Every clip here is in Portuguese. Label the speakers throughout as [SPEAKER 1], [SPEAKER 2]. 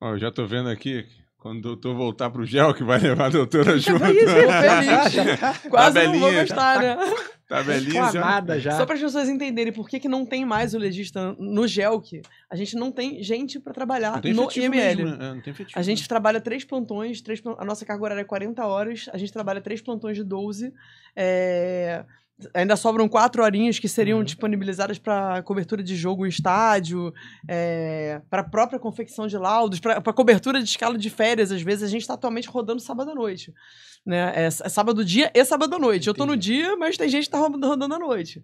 [SPEAKER 1] Ó, eu já tô vendo aqui quando o doutor voltar pro gel, que vai levar a doutora junto. É feliz. Quase tá não vou gostar, né? Tá belíssima. Já. já. Só para as
[SPEAKER 2] pessoas entenderem por que, que não tem mais o legista no GELC, a gente não tem gente para trabalhar no IML. Mesmo,
[SPEAKER 1] né? É, a gente
[SPEAKER 2] trabalha três plantões, três, a nossa carga horária é 40 horas, a gente trabalha três plantões de 12. É, ainda sobram quatro horinhas que seriam uhum. disponibilizadas para cobertura de jogo em estádio, é, para a própria confecção de laudos, para cobertura de escala de férias. Às vezes a gente está atualmente rodando sábado à noite. Né? É, é sábado dia e sábado à noite. Entendi. Eu estou no dia, mas tem gente que está rodando à noite.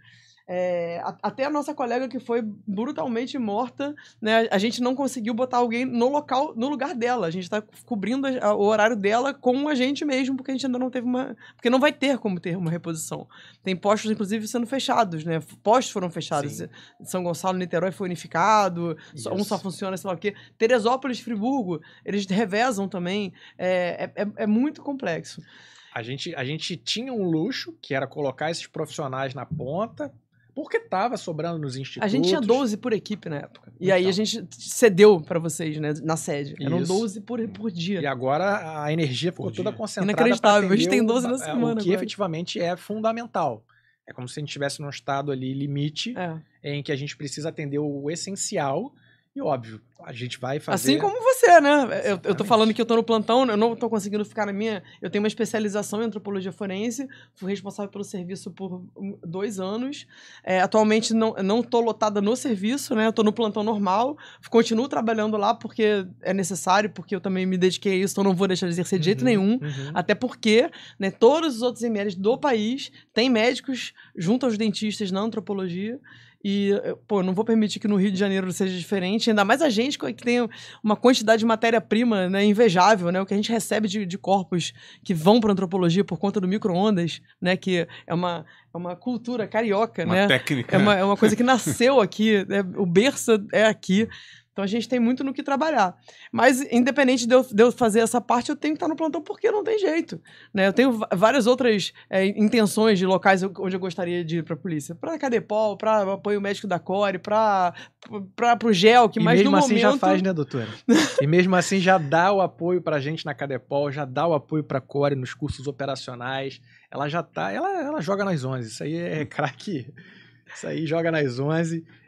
[SPEAKER 2] É, até a nossa colega que foi brutalmente morta, né, a gente não conseguiu botar alguém no local, no lugar dela. A gente está cobrindo a, o horário dela com a gente mesmo, porque a gente ainda não teve uma, porque não vai ter como ter uma reposição. Tem postos inclusive sendo fechados, né? Postos foram fechados. Sim. São Gonçalo, Niterói foi unificado, só, um só funciona, sei lá o quê. Teresópolis, Friburgo,
[SPEAKER 1] eles revezam também. É, é, é, é muito complexo. A gente, a gente tinha um luxo, que era colocar esses profissionais na ponta, porque tava sobrando nos institutos. A gente tinha 12 por equipe na época. Então. E então. aí a gente cedeu
[SPEAKER 2] para vocês, né, na sede. Isso. Eram 12 por,
[SPEAKER 1] por dia. E agora a energia ficou toda concentrada. Inacreditável, a gente tem 12 o, na é, semana. O que agora. efetivamente é fundamental. É como se a gente estivesse num estado ali limite é. em que a gente precisa atender o essencial e óbvio, a gente vai fazer. Assim como
[SPEAKER 2] você, né? Eu, eu tô falando que eu tô no plantão, eu não tô conseguindo ficar na minha. Eu tenho uma especialização em antropologia forense, fui responsável pelo serviço por dois anos. É, atualmente não, não tô lotada no serviço, né? Eu tô no plantão normal, continuo trabalhando lá porque é necessário, porque eu também me dediquei a isso, então não vou deixar de exercer de uhum, jeito nenhum. Uhum. Até porque, né, todos os outros MLs do país têm médicos junto aos dentistas na antropologia. E, eh, pô, não vou permitir que no Rio de Janeiro seja diferente, ainda mais a gente que tem uma quantidade de matéria-prima né, invejável, né? O que a gente recebe de, de corpos que vão para antropologia por conta do micro-ondas, né? Que é uma, é uma cultura carioca, uma né? Técnica. É uma, né? é uma coisa que nasceu aqui, né? o berço é aqui. Então a gente tem muito no que trabalhar. Mas, independente de eu, de eu, fazer essa parte, eu tenho que estar no plantão porque não tem jeito. Né? Eu tenho várias outras é, intenções de locais onde eu gostaria de ir para a polícia. Para a Cadepol, para apoio médico da Core, para
[SPEAKER 1] o GEL, que e mesmo assim momento... já faz, né, doutora? e mesmo assim já dá o apoio para a gente na Cadepol, já dá o apoio para a Core nos cursos operacionais. Ela já tá, ela, ela joga nas 11. Isso aí é hum. craque. Isso aí joga nas 11.